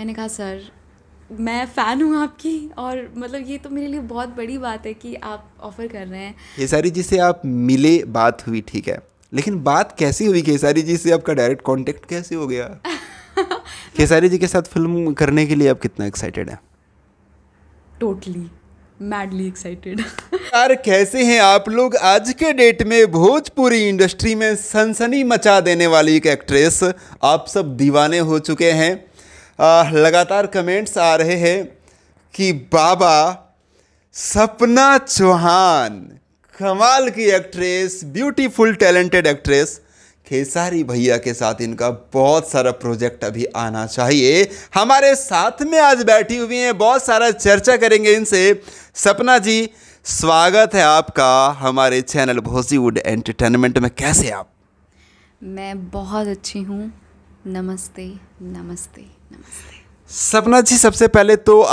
मैंने कहा सर मैं फ़ैन हूँ आपकी और मतलब ये तो मेरे लिए बहुत बड़ी बात है कि आप ऑफ़र कर रहे हैं खेसारी जी से आप मिले बात हुई ठीक है लेकिन बात कैसी हुई खेसारी जी से आपका डायरेक्ट कांटेक्ट कैसे हो गया खेसारी जी के साथ फिल्म करने के लिए आप कितना एक्साइटेड हैं टोटली मैडली एक्साइटेड यार कैसे हैं आप लोग आज के डेट में भोजपुरी इंडस्ट्री में सनसनी मचा देने वाली एक एक्ट्रेस आप सब दीवाने हो चुके हैं लगातार कमेंट्स आ रहे हैं कि बाबा सपना चौहान कमाल की actress beautiful talented actress Khesari भैया के साथ इनका बहुत सारा प्रोजेक्ट अभी आना चाहिए हमारे साथ में आज बैठी हुई हैं बहुत सारा चर्चा करेंगे इनसे सपना जी स्वागत है आपका हमारे चैनल भोसीवुड एंटरटेनमेंट में कैसे आप मैं बहुत अच्छी हूँ नमस्ते नमस्ते सपना जी सबसे पहले तो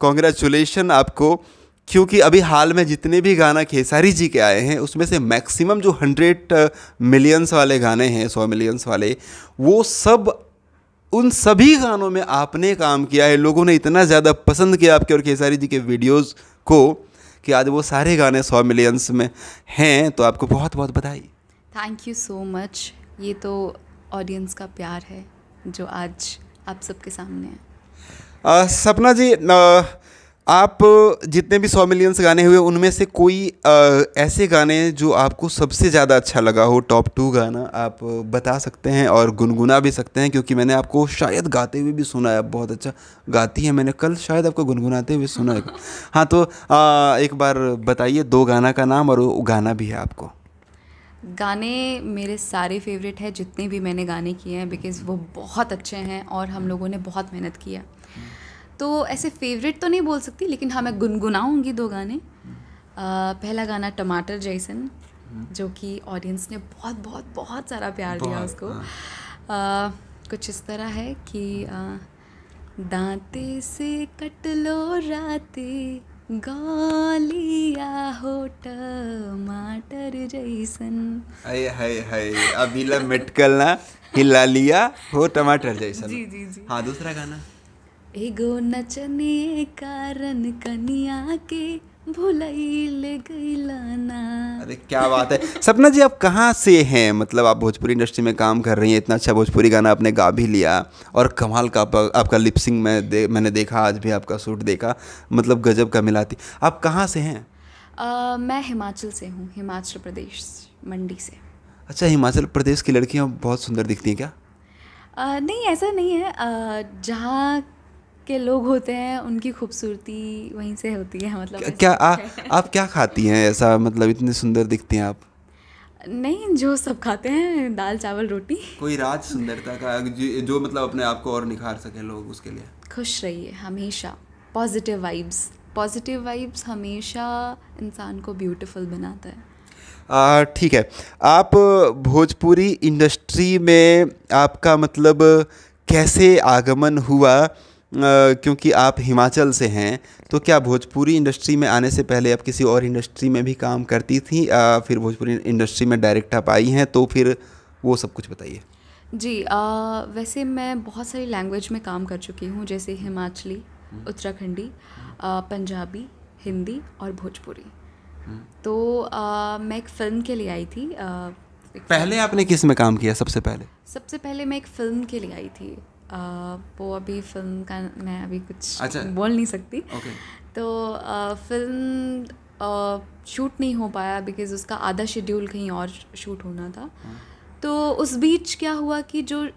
कॉन्ग्रेचुलेशन आपको क्योंकि अभी हाल में जितने भी गाना खेसारी जी के आए हैं उसमें से मैक्सिमम जो हंड्रेड मिलियंस वाले गाने हैं सौ मिलियंस वाले वो सब उन सभी गानों में आपने काम किया है लोगों ने इतना ज़्यादा पसंद किया आपके और खेसारी जी के वीडियोस को कि आज वो सारे गाने सौ मिलियंस में हैं तो आपको बहुत बहुत बधाई थैंक यू सो मच ये तो ऑडियंस का प्यार है जो आज आप सबके सामने है आ, सपना जी आ, आप जितने भी सौ मिलियंस गाने हुए उनमें से कोई आ, ऐसे गाने जो आपको सबसे ज़्यादा अच्छा लगा हो टॉप टू गाना आप बता सकते हैं और गुनगुना भी सकते हैं क्योंकि मैंने आपको शायद गाते हुए भी सुना है आप बहुत अच्छा गाती है मैंने कल शायद आपको गुनगुनाते हुए सुना है हाँ तो आ, एक बार बताइए दो गाना का नाम और वो गाना भी है आपको गाने मेरे सारे फेवरेट हैं जितने भी मैंने गाने किए हैं बिकॉज़ वो बहुत अच्छे हैं और हम लोगों ने बहुत मेहनत किया तो ऐसे फेवरेट तो नहीं बोल सकती लेकिन हाँ मैं गुनगुनाऊँगी दो गाने पहला गाना टमाटर जैसन जो कि ऑडियंस ने बहुत बहुत बहुत सारा प्यार दिया उसको आ, हाँ। कुछ इस तरह है कि दाँते दांते से कट लो राते गालिया होट माटर जैसन हाय हाय हाय अभी ला मेटकल ना हिला लिया हो टमाटर जैसन जी जी जी हाँ दूसरा गाना एगो नचने कारण कनिया के अरे क्या बात है सपना जी आप कहाँ से हैं मतलब आप भोजपुरी इंडस्ट्री में काम कर रही हैं इतना अच्छा भोजपुरी गाना आपने गा भी लिया और कमाल का आपका, आपका लिपसिंग मैं दे, मैंने देखा आज भी आपका सूट देखा मतलब गजब का मिलाती आप कहाँ से हैं आ, मैं हिमाचल से हूँ हिमाचल प्रदेश मंडी से अच्छा हिमाचल प्रदेश की लड़कियाँ बहुत सुंदर दिखती हैं क्या आ, नहीं ऐसा नहीं है जहाँ के लोग होते हैं उनकी खूबसूरती वहीं से होती है मतलब क्या, क्या आ, आप क्या खाती हैं ऐसा मतलब इतने सुंदर दिखती हैं आप नहीं जो सब खाते हैं दाल चावल रोटी कोई राज सुंदरता का जो मतलब अपने आप को और निखार सके लोग उसके लिए खुश रहिए हमेशा पॉजिटिव वाइब्स पॉजिटिव वाइब्स हमेशा इंसान को ब्यूटीफुल बनाता है ठीक है आप भोजपुरी इंडस्ट्री में आपका मतलब कैसे आगमन हुआ क्योंकि आप हिमाचल से हैं तो क्या भोजपुरी इंडस्ट्री में आने से पहले आप किसी और इंडस्ट्री में भी काम करती थी आ, फिर भोजपुरी इंडस्ट्री में डायरेक्ट आप आई हैं तो फिर वो सब कुछ बताइए जी आ, वैसे मैं बहुत सारी लैंग्वेज में काम कर चुकी हूँ जैसे हिमाचली हम्म। उत्तराखंडी पंजाबी हिंदी और भोजपुरी हम्म। तो आ, मैं एक फ़िल्म के लिए आई थी आ, पहले आपने किस में काम किया सबसे पहले सबसे पहले मैं एक फ़िल्म के लिए आई थी वो अभी फिल्म का मैं अभी कुछ अच्छा। बोल नहीं सकती okay. तो फिल्म शूट नहीं हो पाया बिकॉज उसका आधा शेड्यूल कहीं और शूट होना था हाँ. तो उस बीच क्या हुआ कि जो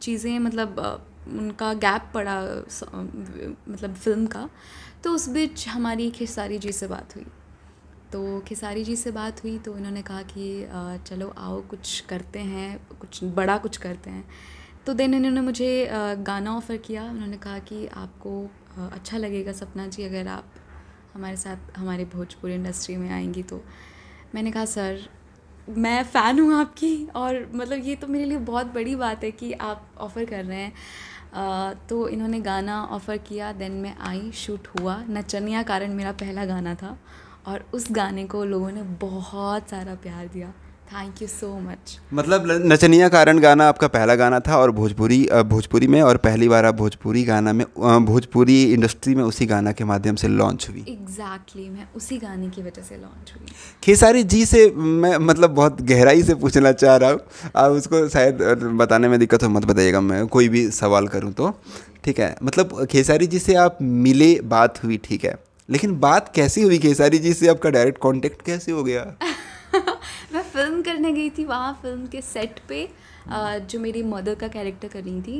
चीज़ें मतलब उनका गैप पड़ा मतलब फिल्म का तो उस बीच हमारी खेसारी जी से बात हुई तो खेसारी जी से बात हुई तो उन्होंने कहा कि चलो आओ कुछ करते हैं कुछ बड़ा कुछ करते हैं तो देन इन्होंने मुझे गाना ऑफ़र किया उन्होंने कहा कि आपको अच्छा लगेगा सपना जी अगर आप हमारे साथ हमारे भोजपुरी इंडस्ट्री में आएंगी तो मैंने कहा सर मैं फ़ैन हूँ आपकी और मतलब ये तो मेरे लिए बहुत बड़ी बात है कि आप ऑफ़र कर रहे हैं आ, तो इन्होंने गाना ऑफ़र किया देन मैं आई शूट हुआ नचनिया कारण मेरा पहला गाना था और उस गाने को लोगों ने बहुत सारा प्यार दिया थैंक यू सो मच मतलब नचनिया कारण गाना आपका पहला गाना था और भोजपुरी भोजपुरी में और पहली बार आप भोजपुरी गाना में भोजपुरी इंडस्ट्री में उसी गाना के माध्यम से लॉन्च हुई एग्जैक्टली exactly, मैं उसी गाने की वजह से लॉन्च हुई खेसारी जी से मैं मतलब बहुत गहराई से पूछना चाह रहा हूँ आप उसको शायद बताने में दिक्कत हो मत बताइएगा मैं कोई भी सवाल करूँ तो ठीक है मतलब खेसारी जी से आप मिले बात हुई ठीक है लेकिन बात कैसी हुई खेसारी जी से आपका डायरेक्ट कॉन्टेक्ट कैसे हो गया फिल्म करने गई थी वहाँ फिल्म के सेट पे जो मेरी मदर का कैरेक्टर कर रही थी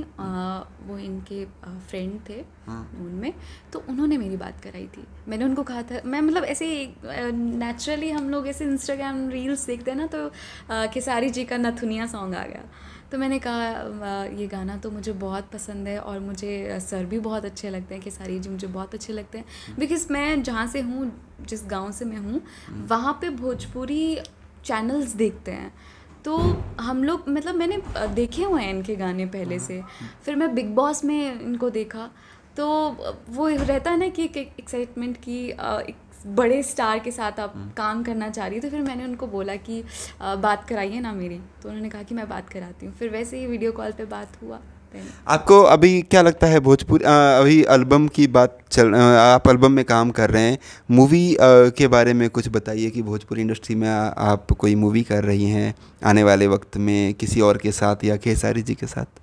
वो इनके फ्रेंड थे हाँ। उनमें तो उन्होंने मेरी बात कराई थी मैंने उनको कहा था मैं मतलब ऐसे नेचुरली हम लोग ऐसे इंस्टाग्राम रील्स देखते हैं ना तो खेसारी जी का नथुनिया सॉन्ग आ गया तो मैंने कहा ये गाना तो मुझे बहुत पसंद है और मुझे सर भी बहुत अच्छे लगते हैं खेसारी जी मुझे बहुत अच्छे लगते हैं बिकॉज हाँ। मैं जहाँ से हूँ जिस गांव से मैं हूँ हाँ। वहाँ पे भोजपुरी चैनल्स देखते हैं तो हम लोग मतलब मैंने देखे हुए हैं इनके गाने पहले हाँ। से फिर मैं बिग बॉस में इनको देखा तो वो रहता है ना कि एक एक्साइटमेंट की एक बड़े स्टार के साथ आप हाँ। काम करना चाह रही तो फिर मैंने उनको बोला कि बात कराइए ना मेरी तो उन्होंने कहा कि मैं बात कराती हूँ फिर वैसे ही वीडियो कॉल पे बात हुआ आपको अभी क्या लगता है भोजपुर अभी एल्बम की बात चल आप एल्बम में काम कर रहे हैं मूवी के बारे में कुछ बताइए कि भोजपुरी इंडस्ट्री में आप कोई मूवी कर रही हैं आने वाले वक्त में किसी और के साथ या खेसारी जी के साथ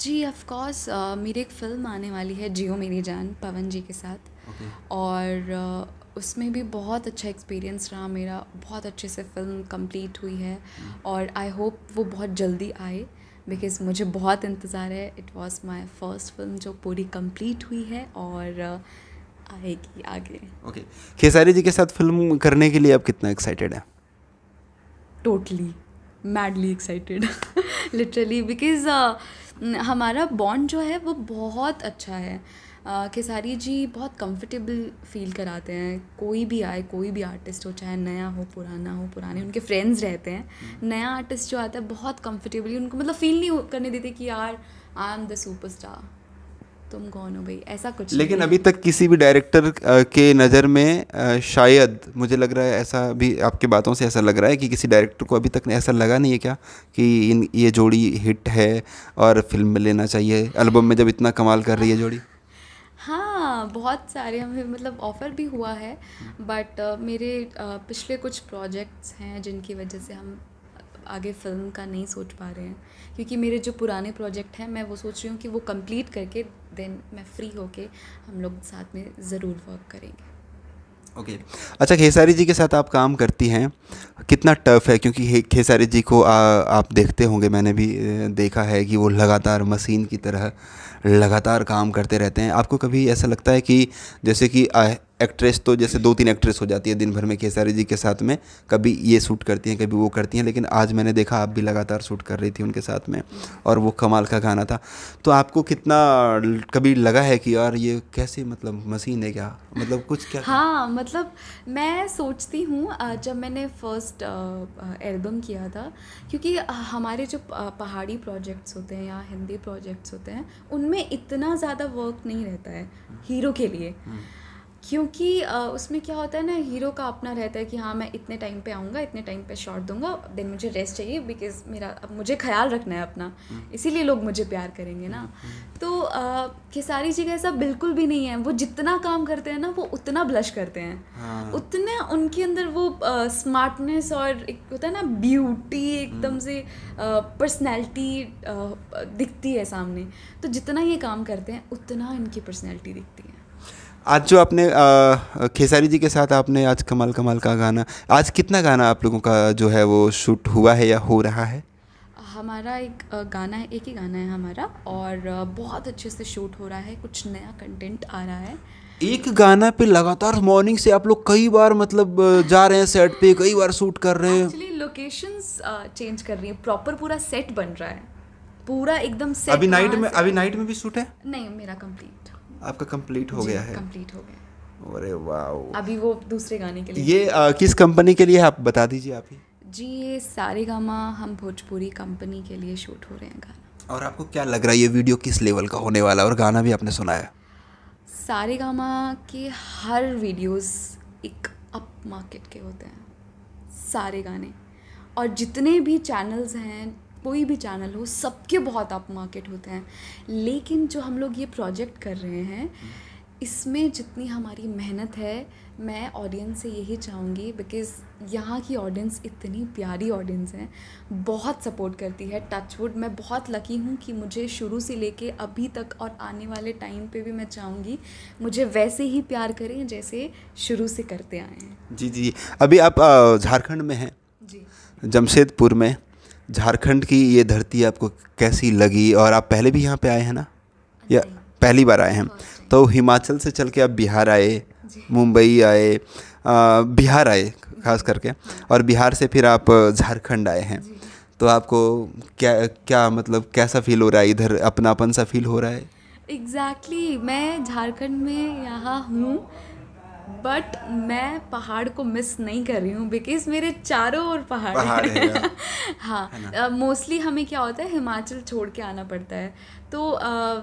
जी ऑफ कोर्स मेरी एक फ़िल्म आने वाली है जियो मेरी जान पवन जी के साथ okay. और uh, उसमें भी बहुत अच्छा एक्सपीरियंस रहा मेरा बहुत अच्छे से फिल्म कंप्लीट हुई है hmm. और आई होप वो बहुत जल्दी आए बिकॉज़ मुझे बहुत इंतज़ार है it was my first film जो पूरी कंप्लीट हुई है और uh, आएगी आगे ओके okay. खेसारी जी के साथ फिल्म करने के लिए आप कितना एक्साइटेड हैं totally madly excited literally because हमारा बॉन्ड जो है वो बहुत अच्छा है खेसारी जी बहुत कंफर्टेबल फील कराते हैं कोई भी आए कोई भी आर्टिस्ट हो चाहे नया हो पुराना हो पुराने उनके फ्रेंड्स रहते हैं हम्म। नया आर्टिस्ट जो आता है बहुत कंफर्टेबली उनको मतलब फ़ील नहीं करने देते कि यार आई एम द सुपरस्टार तुम कौन हो भाई ऐसा कुछ लेकिन अभी तक किसी भी डायरेक्टर के नज़र में शायद मुझे लग रहा है ऐसा भी आपकी बातों से ऐसा लग रहा है कि किसी डायरेक्टर को अभी तक ऐसा लगा नहीं है क्या कि इन ये जोड़ी हिट है और फिल्म में लेना चाहिए एल्बम में जब इतना कमाल कर रही है जोड़ी हाँ बहुत सारे हमें मतलब ऑफ़र भी हुआ है बट uh, मेरे uh, पिछले कुछ प्रोजेक्ट्स हैं जिनकी वजह से हम आगे फिल्म का नहीं सोच पा रहे हैं क्योंकि मेरे जो पुराने प्रोजेक्ट हैं मैं वो सोच रही हूँ कि वो कंप्लीट करके देन मैं फ्री होके हम लोग साथ में ज़रूर वर्क करेंगे ओके okay. अच्छा खेसारी जी के साथ आप काम करती हैं कितना टफ है क्योंकि खेसारी जी को आ, आप देखते होंगे मैंने भी देखा है कि वो लगातार मशीन की तरह लगातार काम करते रहते हैं आपको कभी ऐसा लगता है कि जैसे कि एक्ट्रेस तो जैसे दो तीन एक्ट्रेस हो जाती है दिन भर में खेसारी जी के साथ में कभी ये शूट करती हैं कभी वो करती हैं लेकिन आज मैंने देखा आप भी लगातार शूट कर रही थी उनके साथ में और वो कमाल का गाना था तो आपको कितना कभी लगा है कि यार ये कैसे मतलब मशीन है क्या मतलब कुछ क्या हाँ मतलब मैं सोचती हूँ जब मैंने फर्स्ट एल्बम किया था क्योंकि हमारे जो पहाड़ी प्रोजेक्ट्स होते हैं या हिंदी प्रोजेक्ट्स होते हैं उनमें इतना ज़्यादा वर्क नहीं रहता है हीरो के लिए हम्म। क्योंकि उसमें क्या होता है ना हीरो का अपना रहता है कि हाँ मैं इतने टाइम पे आऊँगा इतने टाइम पे शॉट दूंगा देन मुझे रेस्ट चाहिए बिकॉज मेरा अब मुझे ख्याल रखना है अपना हम्म। इसीलिए लोग मुझे प्यार करेंगे ना हम्म। तो खेसारी जी का ऐसा बिल्कुल भी नहीं है वो जितना काम करते हैं ना वो उतना ब्लश करते हैं हाँ। उतने उनके अंदर वो स्मार्टनेस और एक होता है ना ब्यूटी एकदम हम्म। से पर्सनैलिटी दिखती है सामने तो जितना ये काम करते हैं उतना इनकी पर्सनैलिटी दिखती है आज जो आपने खेसारी जी के साथ आपने आज कमाल कमाल का गाना आज कितना गाना आप लोगों का जो है वो शूट हुआ है या हो रहा है हमारा एक गाना है एक ही गाना है हमारा और बहुत अच्छे से शूट हो रहा है कुछ नया कंटेंट आ रहा है एक गाना पे लगातार मॉर्निंग से आप लोग कई बार मतलब जा रहे हैं सेट पे कई बार शूट कर रहे हैं एक्चुअली लोकेशंस चेंज कर रही है प्रॉपर पूरा सेट बन रहा है पूरा एकदम सेट अभी नाइट में अभी नाइट में भी शूट है नहीं मेरा कंप्लीट आपका कंप्लीट हो गया है कंप्लीट हो गया अरे वाह अभी वो दूसरे गाने के लिए ये आ, किस कंपनी के लिए आप बता दीजिए आप ही जी ये सारे गामा हम भोजपुरी कंपनी के लिए शूट हो रहे हैं गाना और आपको क्या लग रहा है ये वीडियो किस लेवल का होने वाला है और गाना भी आपने सुनाया सारे गामा के हर वीडियोस एक अप मार्केट के होते हैं सारे गाने और जितने भी चैनल्स हैं कोई भी चैनल हो सबके बहुत अप मार्केट होते हैं लेकिन जो हम लोग ये प्रोजेक्ट कर रहे हैं इसमें जितनी हमारी मेहनत है मैं ऑडियंस से यही चाहूँगी बिकॉज़ यहाँ की ऑडियंस इतनी प्यारी ऑडियंस है बहुत सपोर्ट करती है टचवुड मैं बहुत लकी हूँ कि मुझे शुरू से लेके अभी तक और आने वाले टाइम पे भी मैं चाहूँगी मुझे वैसे ही प्यार करें जैसे शुरू से करते आए हैं जी जी अभी आप झारखंड में हैं जी जमशेदपुर में झारखंड की ये धरती आपको कैसी लगी और आप पहले भी यहाँ पे आए हैं ना या पहली बार आए हैं तो हिमाचल से चल के आप बिहार आए मुंबई आए बिहार आए खास करके हाँ। और बिहार से फिर आप झारखंड आए हैं तो आपको क्या क्या मतलब कैसा फील हो रहा है इधर अपनापन सा फील हो रहा है एग्जैक्टली exactly, मैं झारखंड में यहाँ हूँ बट मैं पहाड़ को मिस नहीं कर रही हूँ बिकॉज मेरे चारों ओर पहाड़, पहाड़ हाँ। है हाँ मोस्टली uh, हमें क्या होता है हिमाचल छोड़ के आना पड़ता है तो uh,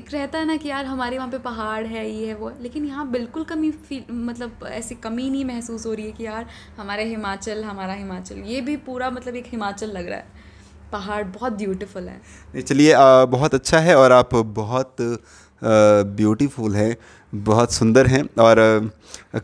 एक रहता है ना कि यार हमारे वहाँ पे पहाड़ है ये है वो लेकिन यहाँ बिल्कुल कमी फील मतलब ऐसी कमी नहीं महसूस हो रही है कि यार हमारे हिमाचल हमारा हिमाचल ये भी पूरा मतलब एक हिमाचल लग रहा है पहाड़ बहुत ब्यूटीफुल है चलिए बहुत अच्छा है और आप बहुत ब्यूटीफुल हैं बहुत सुंदर हैं और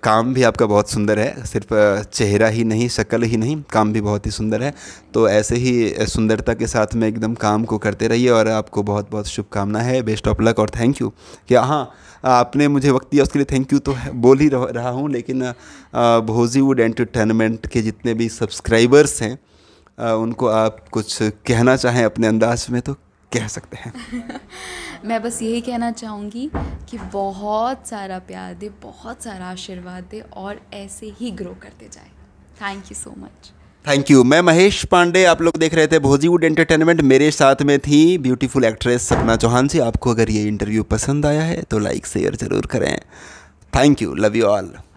काम भी आपका बहुत सुंदर है सिर्फ चेहरा ही नहीं शक्ल ही नहीं काम भी बहुत ही सुंदर है तो ऐसे ही सुंदरता के साथ में एकदम काम को करते रहिए और आपको बहुत बहुत शुभकामना है बेस्ट ऑफ लक और थैंक यू क्या हाँ आपने मुझे वक्त दिया उसके लिए थैंक यू तो बोल ही रहा हूँ लेकिन भोजीवुड एंटरटेनमेंट के जितने भी सब्सक्राइबर्स हैं उनको आप कुछ कहना चाहें अपने अंदाज में तो कह सकते हैं मैं बस यही कहना चाहूँगी कि बहुत सारा प्यार दे बहुत सारा आशीर्वाद दे और ऐसे ही ग्रो करते जाए thank you so much thank you मैं महेश पांडे आप लोग देख रहे थे भोजीवुड एंटरटेनमेंट मेरे साथ में थी ब्यूटीफुल एक्ट्रेस सपना चौहान जी आपको अगर ये इंटरव्यू पसंद आया है तो लाइक शेयर ज़रूर करें thank you love you all